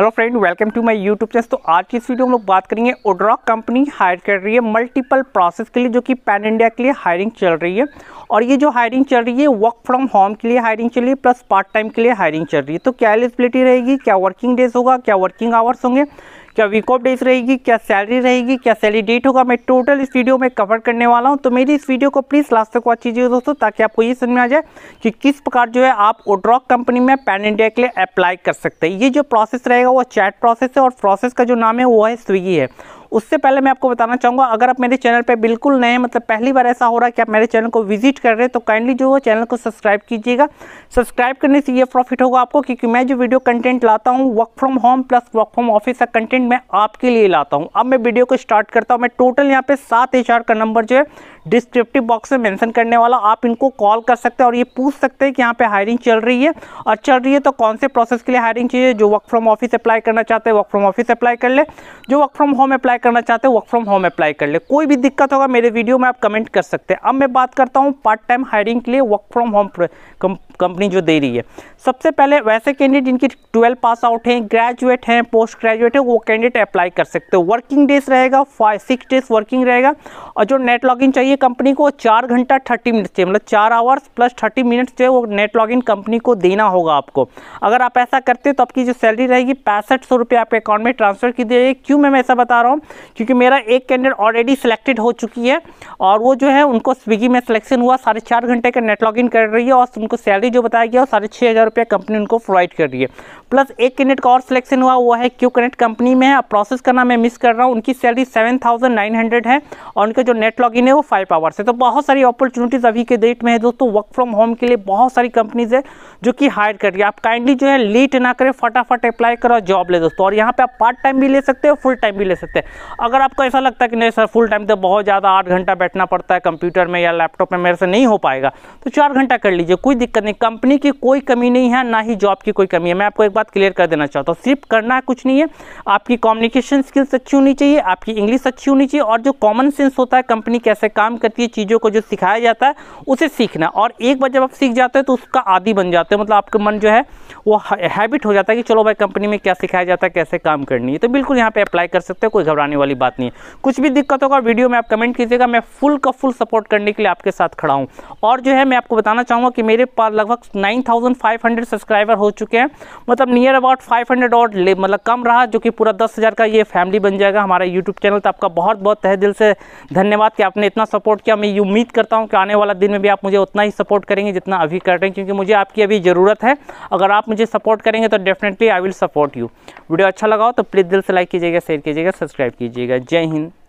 hello friend welcome to my YouTube channel तो आज की इस वीडियो में हम लोग बात करेंगे ओड्रॉक कंपनी हायर कर रही है मल्टीपल प्रोसेस के लिए जो कि पैन इंडिया के लिए हायरिंग चल रही है और ये जो हायरिंग चल रही है वर्क फ्रॉम होम के लिए हायरिंग चल रही है प्लस पार्ट टाइम के लिए हायरिंग चल रही है तो क्या एलिजिबिलिटी रहेगी क्या वर्किंग डेज होगा क्या वर्किंग आवर्स होंगे क्या वीकऑफ डेज रहेगी क्या सैलरी रहेगी क्या सैलरी डेट होगा मैं टोटल इस वीडियो में कवर करने वाला हूँ तो मेरी इस वीडियो को प्लीज़ लास्ट तक वॉच कीजिए दोस्तों ताकि आपको ये समझ में आ जाए कि किस प्रकार जो है आप ओड्रॉक कंपनी में पैन इंडिया के लिए अप्लाई कर सकते हैं ये जो प्रोसेस रहेगा वो चैट प्रोसेस है और प्रोसेस का जो नाम है वो है स्विगी है उससे पहले मैं आपको बताना चाहूँगा अगर आप मेरे चैनल पर बिल्कुल नए मतलब पहली बार ऐसा हो रहा है कि आप मेरे चैनल को विजिट कर रहे हैं तो काइंडली जो है चैनल को सब्सक्राइब कीजिएगा सब्सक्राइब करने से ये प्रॉफिट होगा आपको क्योंकि मैं जो वीडियो कंटेंट लाता हूँ work from home plus work from office का कंटेंट मैं आपके लिए लाता हूँ अब मैं वीडियो को स्टार्ट करता हूँ मैं टोटल यहाँ पे सात एच का नंबर जो है डिस्क्रिप्टिव बॉक्स में मेंशन करने वाला आप इनको कॉल कर सकते हैं और ये पूछ सकते हैं कि यहाँ पे हायरिंग चल रही है और चल रही है तो कौन से प्रोसेस के लिए हायरिंग चाहिए जो वर्क फ्रॉम ऑफिस अप्लाई करना चाहते हैं वर्क फ्रॉम ऑफिस अप्लाई कर ले जो वर्क फ्रॉम होम अप्लाई करना चाहते हो वर्क फ्रॉम होम अप्लाई कर ले कोई भी दिक्कत होगा मेरे वीडियो में आप कमेंट कर सकते हैं अब मैं बात करता हूँ पार्ट टाइम हायरिंग के लिए वर्क फ्रॉम होम कंपनी जो दे रही है सबसे पहले वैसे कैंडिडेट जिनकी ट्वेल्व पास आउट हैं ग्रेजुएट हैं पोस्ट ग्रेजुएट है वो कैंडिडेट अप्लाई कर सकते हो वर्किंग डेज रहेगा फाइव सिक्स डेज वर्किंग रहेगा और जो नेट लॉगिन चाहिए कंपनी को चार घंटा थर्टी मिनट चाहिए मतलब चार आवर्स प्लस थर्टी मिनट्स जो है वो नेट लॉगिन कंपनी को देना होगा आपको अगर आप ऐसा करते हो तो आपकी जो सैलरी रहेगी पैंसठ सौ रुपये आपके अकाउंट में ट्रांसफर की जाएगी क्यों मैं ऐसा बता रहा हूँ क्योंकि मेरा एक कैंडिडेट ऑलरेडी सिलेक्टेड हो चुकी है और वो जो है उनको स्विगी में सिलेक्शन हुआ साढ़े चार घंटे का नेट लॉगिन कर रही है और उनको सैलरी जो बताया गया साढ़े छः हज़ार रुपया कंपनी उनको प्रोवाइड कर रही है प्लस एक कैंडिडेट का और सिलेक्शन हुआ वो है क्यू कनेक्ट कंपनी में है प्रोसेस करना मैं मिस कर रहा हूँ उनकी salary seven thousand nine hundred है और उनका जो नेट लॉगिन है वो फाइव आवर्स है तो बहुत सारी अपॉर्चुनिटीज़ अभी के डेट में है दोस्तों वर्क फ्रॉम होम के लिए बहुत सारी कंपनीज़ है जो कि हायर कर रही है आप काइंडली जो है लेट ना करें फटाफट अप्लाई करो जॉब ले दोस्तों और यहाँ पर आप पार्ट टाइम भी ले सकते हो फुल टाइम भी ले सकते हैं अगर आपको ऐसा लगता है कि नहीं सर फुल टाइम तो बहुत ज़्यादा आठ घंटा बैठना पड़ता है कंप्यूटर में या लैपटॉप में मेरे से नहीं हो पाएगा तो चार घंटा कर लीजिए कोई दिक्कत नहीं कंपनी की कोई कमी नहीं है ना ही जॉब की कोई कमी है मैं आपको एक बात क्लियर कर देना चाहता हूँ सिर्फ करना है कुछ नहीं है आपकी कम्युनिकेशन स्किल्स अच्छी होनी चाहिए आपकी इंग्लिश अच्छी होनी चाहिए और जो कॉमन सेंस होता है कंपनी कैसे काम करती है चीज़ों को जो सिखाया जाता है उसे सीखना और एक बार जब आप सीख जाते हैं तो उसका आदि बन जाते हैं मतलब आपका मन जो है वो हैबिट हो जाता है कि चलो भाई कंपनी में क्या सिखाया जाता है कैसे काम करनी है तो बिल्कुल यहाँ पर अप्लाई कर सकते हो कोई घबराने घबराने वाली बात नहीं है कुछ भी दिक्कत होगा वीडियो में आप कमेंट कीजिएगा मैं फुल का फुल सपोर्ट करने के लिए आपके साथ खड़ा हूँ और जो है मैं आपको बताना चाहूँगा कि मेरे पास लगभग नाइन सब्सक्राइबर हो चुके हैं मतलब नियर अबाउट फाइव और मतलब कम रहा जो कि पूरा दस का ये फैमिली बन जाएगा हमारा यूट्यूब चैनल तो आपका बहुत बहुत तह दिल से धन्यवाद कि आपने इतना सपोर्ट किया मैं उम्मीद करता हूँ कि आने वाला दिन में भी आप मुझे उतना ही सपोर्ट करेंगे जितना अभी कर रहे हैं क्योंकि मुझे आपकी अभी ज़रूरत है अगर आप मुझे सपोर्ट करेंगे तो definitely I will support you video अच्छा लगाओ तो प्लीज़ दिल से लाइक कीजिएगा शेयर कीजिएगा सब्सक्राइब कीजिएगा जय हिंद